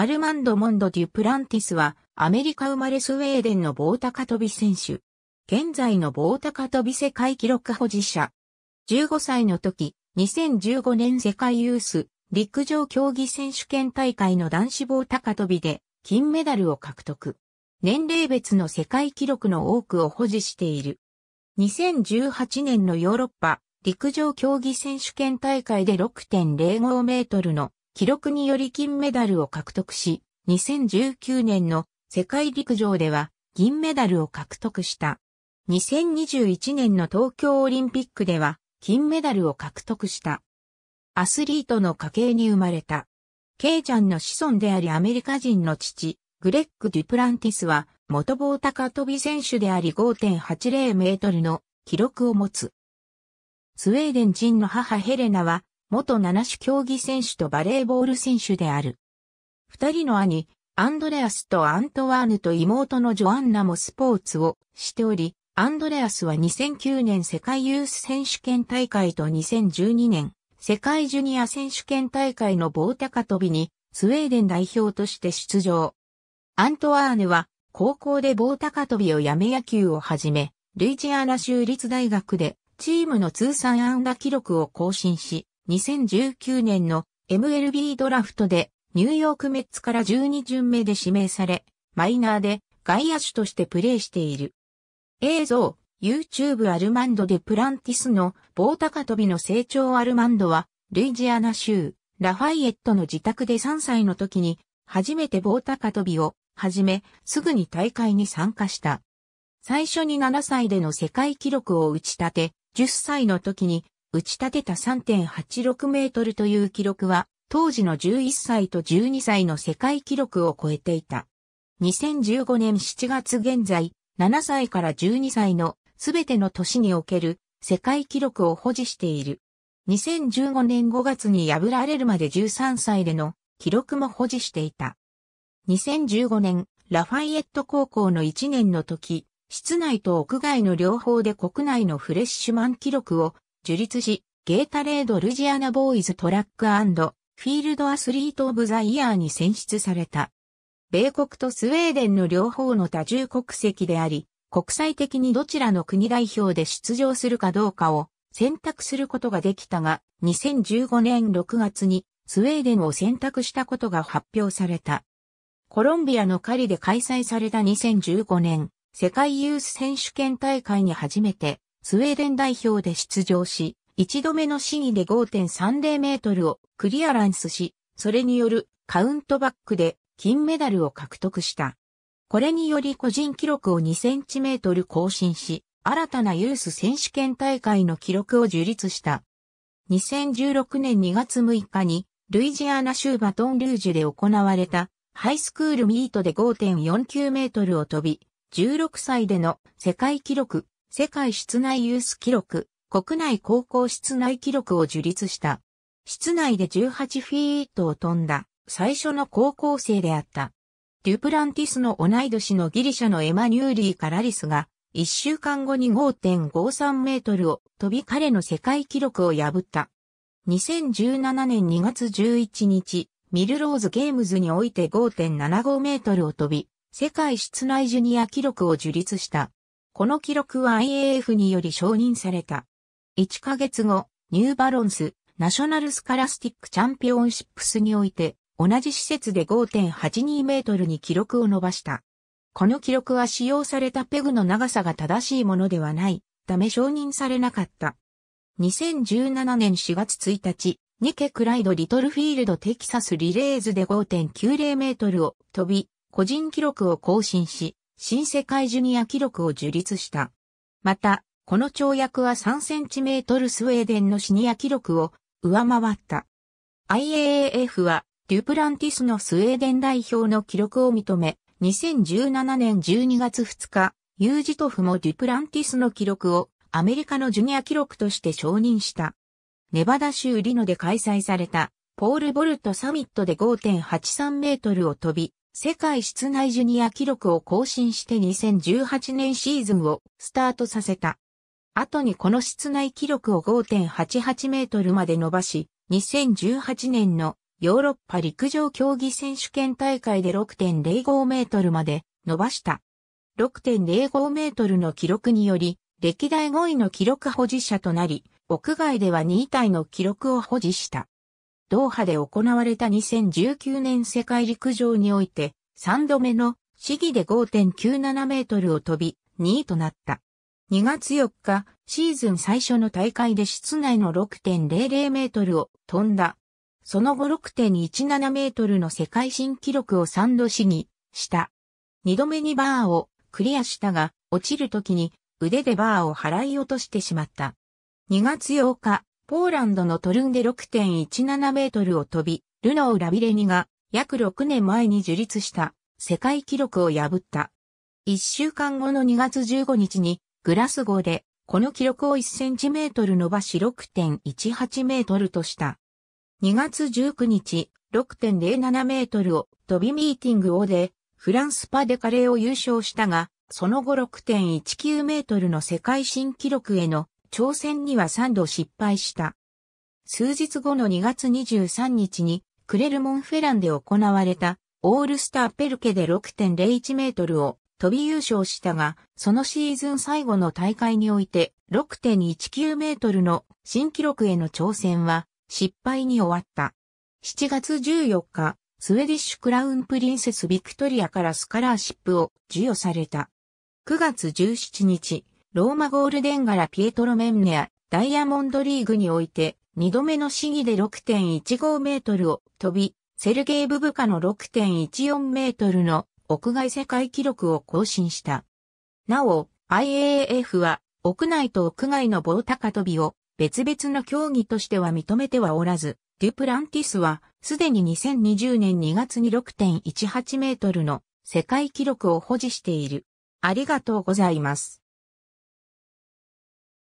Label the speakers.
Speaker 1: アルマンド・モンド・デュプランティスは、アメリカ生まれスウェーデンの棒高跳び選手。現在の棒高跳び世界記録保持者。15歳の時、2015年世界ユース陸上競技選手権大会の男子棒高跳びで金メダルを獲得。年齢別の世界記録の多くを保持している。2018年のヨーロッパ陸上競技選手権大会で6.05メートルの記録により金メダルを獲得し、2019年の世界陸上では銀メダルを獲得した。2021年の東京オリンピックでは金メダルを獲得した。アスリートの家系に生まれた。ケイちゃんの子孫でありアメリカ人の父、グレッグ・デュプランティスは元棒高跳び選手であり5.80メートルの記録を持つ。スウェーデン人の母ヘレナは元七種競技選手とバレーボール選手である。二人の兄、アンドレアスとアントワーヌと妹のジョアンナもスポーツをしており、アンドレアスは2009年世界ユース選手権大会と2012年世界ジュニア選手権大会の棒高跳びにスウェーデン代表として出場。アントワーヌは高校で棒高跳びをやめ野球を始め、ルイジアナ州立大学でチームの通算安打記録を更新し、2019年の MLB ドラフトでニューヨークメッツから12巡目で指名され、マイナーで外野手としてプレーしている。映像、YouTube アルマンド・でプランティスの棒高跳びの成長アルマンドは、ルイジアナ州、ラファイエットの自宅で3歳の時に、初めて棒高跳びを始め、すぐに大会に参加した。最初に7歳での世界記録を打ち立て、10歳の時に打ち立てた3.86メートルという記録は、当時の11歳と12歳の世界記録を超えていた。2015年7月現在、7歳から12歳のすべての年における世界記録を保持している。2015年5月に破られるまで13歳での記録も保持していた。2015年、ラファイエット高校の1年の時、室内と屋外の両方で国内のフレッシュマン記録を樹立し、ゲータレード・ルジアナ・ボーイズ・トラックフィールド・アスリート・オブ・ザ・イヤーに選出された。米国とスウェーデンの両方の多重国籍であり、国際的にどちらの国代表で出場するかどうかを選択することができたが、2015年6月にスウェーデンを選択したことが発表された。コロンビアのカリで開催された2015年世界ユース選手権大会に初めてスウェーデン代表で出場し、一度目の試技で5.30メートルをクリアランスし、それによるカウントバックで金メダルを獲得した。これにより個人記録を2センチメートル更新し、新たなユース選手権大会の記録を樹立した。2016年2月6日に、ルイジアナ州バトンルージュで行われた、ハイスクールミートで5.49メートルを飛び、16歳での世界記録世界室内ユース記録、国内高校室内記録を樹立した。室内で18フィートを飛んだ最初の高校生であった。デュプランティスの同い年のギリシャのエマニューリー・カラリスが、1週間後に5.53メートルを飛び彼の世界記録を破った。2017年2月11日、ミルローズゲームズにおいて5.75メートルを飛び、世界室内ジュニア記録を樹立した。この記録は IAF により承認された。1ヶ月後、ニューバロンス、ナショナルスカラスティックチャンピオンシップスにおいて、同じ施設で5.82メートルに記録を伸ばした。この記録は使用されたペグの長さが正しいものではない、ため承認されなかった。2017年4月1日、ニケ・クライド・リトルフィールド・テキサス・リレーズで5.90メートルを飛び、個人記録を更新し、新世界ジュニア記録を樹立した。また、この跳躍は3センチメートルスウェーデンのシニア記録を上回った。IAAF は、デュプランティスのスウェーデン代表の記録を認め、2017年12月2日、ユージトフもデュプランティスの記録をアメリカのジュニア記録として承認した。ネバダ州リノで開催されたポール・ボルトサミットで5.83メートルを飛び、世界室内ジュニア記録を更新して2018年シーズンをスタートさせた。後にこの室内記録を5.88メートルまで伸ばし、2018年のヨーロッパ陸上競技選手権大会で6.05メートルまで伸ばした。6.05メートルの記録により、歴代5位の記録保持者となり、屋外では2位体の記録を保持した。ドーハで行われた2019年世界陸上において、3度目の試技で5.97メートルを飛び、2位となった。2月4日、シーズン最初の大会で室内の6.00メートルを飛んだ。その後6.17メートルの世界新記録を3度試技した。2度目にバーをクリアしたが、落ちる時に腕でバーを払い落としてしまった。2月8日、ポーランドのトルンで6.17メートルを飛び、ルノー・ラビレニが約6年前に樹立した世界記録を破った。1週間後の2月15日にグラスゴーでこの記録を1センチメートル伸ばし6.18メートルとした。2月19日6.07メートルを飛びミーティングをでフランスパデカレーを優勝したが、その後6.19メートルの世界新記録への挑戦には3度失敗した。数日後の2月23日にクレルモンフェランで行われたオールスターペルケで6.01メートルを飛び優勝したが、そのシーズン最後の大会において6.19メートルの新記録への挑戦は失敗に終わった。7月14日、スウェディッシュクラウンプリンセスビクトリアからスカラーシップを授与された。9月17日、ローマゴールデンガラピエトロメンネア、ダイヤモンドリーグにおいて、2度目の試技で6.15メートルを飛び、セルゲイ・ブブカの6.14メートルの屋外世界記録を更新した。なお、IAAF は屋内と屋外の棒高跳びを別々の競技としては認めてはおらず、デュプランティスはすでに2020年2月に6.18メートルの世界記録を保持している。ありがとうございます。